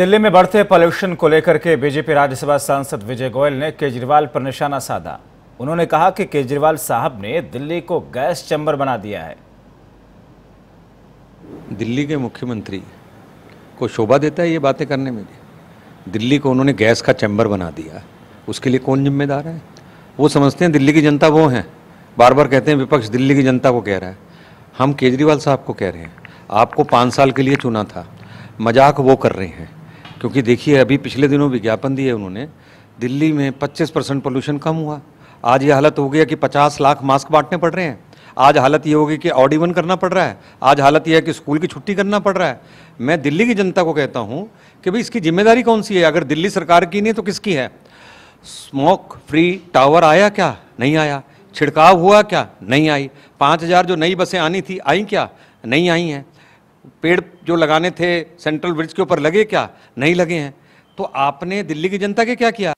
दिल्ली में बढ़ते पॉल्यूशन को लेकर के बीजेपी राज्यसभा सांसद विजय गोयल ने केजरीवाल पर निशाना साधा उन्होंने कहा कि केजरीवाल साहब ने दिल्ली को गैस चैम्बर बना दिया है दिल्ली के मुख्यमंत्री को शोभा देता है ये बातें करने में दिल्ली को उन्होंने गैस का चैम्बर बना दिया उसके लिए कौन जिम्मेदार है वो समझते हैं दिल्ली की जनता वो हैं बार बार कहते हैं विपक्ष दिल्ली की जनता को कह रहा है हम केजरीवाल साहब को कह रहे हैं आपको पाँच साल के लिए चुना था मजाक वो कर रहे हैं क्योंकि देखिए अभी पिछले दिनों विज्ञापन दिए उन्होंने दिल्ली में 25 परसेंट पॉल्यूशन कम हुआ आज ये हालत हो गया कि 50 लाख मास्क बांटने पड़ रहे हैं आज हालत ये होगी कि ऑडिवन करना पड़ रहा है आज हालत यह है कि स्कूल की छुट्टी करना पड़ रहा है मैं दिल्ली की जनता को कहता हूँ कि भाई इसकी जिम्मेदारी कौन सी है अगर दिल्ली सरकार की नहीं तो किसकी है स्मोक फ्री टावर आया क्या नहीं आया छिड़काव हुआ क्या नहीं आई पाँच हज़ार जो नई बसें आनी थी आई क्या नहीं आई हैं पेड़ जो लगाने थे सेंट्रल ब्रिज के ऊपर लगे क्या नहीं लगे हैं तो आपने दिल्ली की जनता के क्या किया